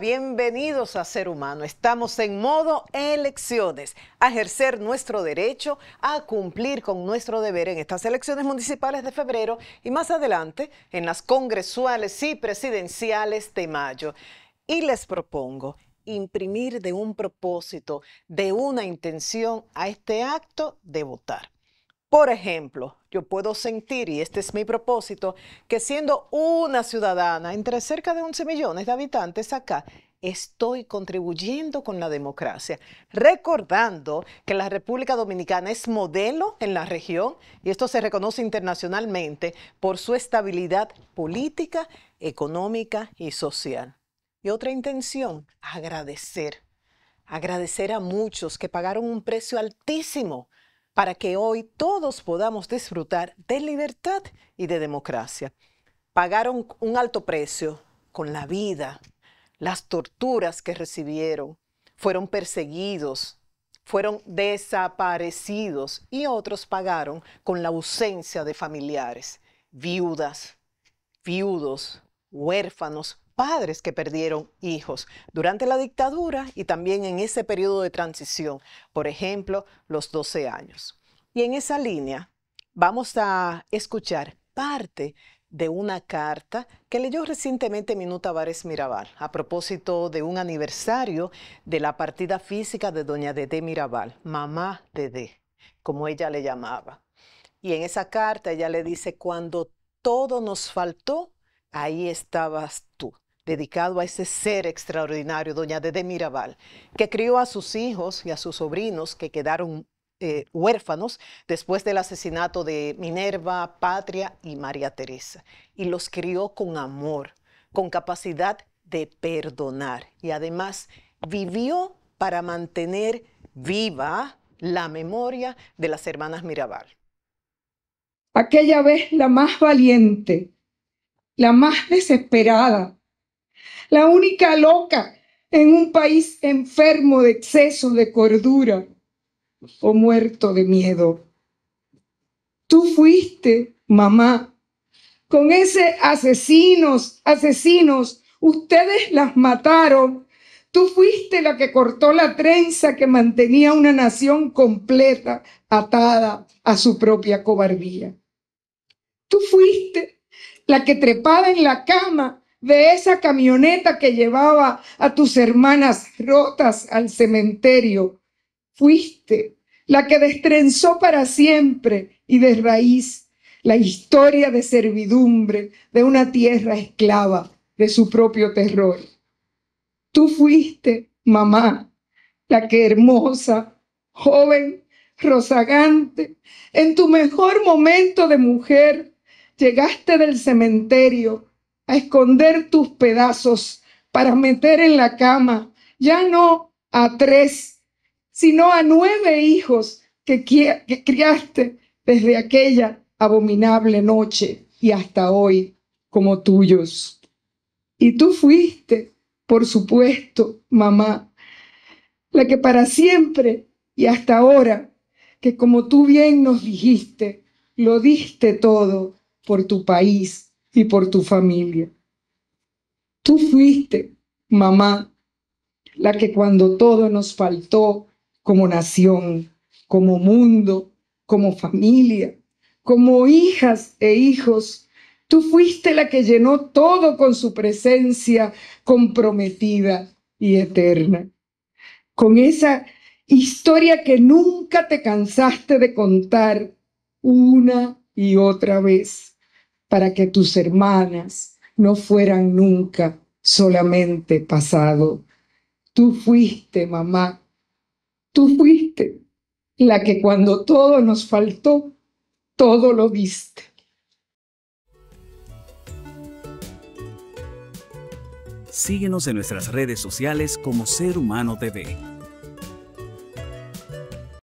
bienvenidos a Ser Humano. Estamos en modo elecciones, a ejercer nuestro derecho, a cumplir con nuestro deber en estas elecciones municipales de febrero y más adelante en las congresuales y presidenciales de mayo. Y les propongo imprimir de un propósito, de una intención a este acto de votar. Por ejemplo, yo puedo sentir, y este es mi propósito, que siendo una ciudadana entre cerca de 11 millones de habitantes acá, estoy contribuyendo con la democracia, recordando que la República Dominicana es modelo en la región y esto se reconoce internacionalmente por su estabilidad política, económica y social. Y otra intención, agradecer. Agradecer a muchos que pagaron un precio altísimo para que hoy todos podamos disfrutar de libertad y de democracia. Pagaron un alto precio con la vida, las torturas que recibieron, fueron perseguidos, fueron desaparecidos y otros pagaron con la ausencia de familiares, viudas, viudos, huérfanos, padres que perdieron hijos durante la dictadura y también en ese periodo de transición, por ejemplo, los 12 años. Y en esa línea vamos a escuchar parte de una carta que leyó recientemente Minuta Vares Mirabal a propósito de un aniversario de la partida física de doña Dede Mirabal, mamá Dede, como ella le llamaba. Y en esa carta ella le dice, cuando todo nos faltó, ahí estabas tú dedicado a ese ser extraordinario, doña Dede Mirabal, que crió a sus hijos y a sus sobrinos que quedaron eh, huérfanos después del asesinato de Minerva, Patria y María Teresa. Y los crió con amor, con capacidad de perdonar. Y además vivió para mantener viva la memoria de las hermanas Mirabal. Aquella vez la más valiente, la más desesperada, la única loca en un país enfermo de exceso de cordura o muerto de miedo. Tú fuiste, mamá, con ese asesinos, asesinos, ustedes las mataron. Tú fuiste la que cortó la trenza que mantenía una nación completa atada a su propia cobardía. Tú fuiste la que trepada en la cama de esa camioneta que llevaba a tus hermanas rotas al cementerio. Fuiste la que destrenzó para siempre y de raíz la historia de servidumbre de una tierra esclava de su propio terror. Tú fuiste, mamá, la que hermosa, joven, rozagante, en tu mejor momento de mujer, llegaste del cementerio a esconder tus pedazos para meter en la cama, ya no a tres, sino a nueve hijos que, que criaste desde aquella abominable noche y hasta hoy como tuyos. Y tú fuiste, por supuesto, mamá, la que para siempre y hasta ahora, que como tú bien nos dijiste, lo diste todo por tu país y por tu familia. Tú fuiste, mamá, la que cuando todo nos faltó como nación, como mundo, como familia, como hijas e hijos, tú fuiste la que llenó todo con su presencia comprometida y eterna. Con esa historia que nunca te cansaste de contar una y otra vez para que tus hermanas no fueran nunca solamente pasado. Tú fuiste, mamá, tú fuiste la que cuando todo nos faltó, todo lo viste. Síguenos en nuestras redes sociales como Ser Humano TV.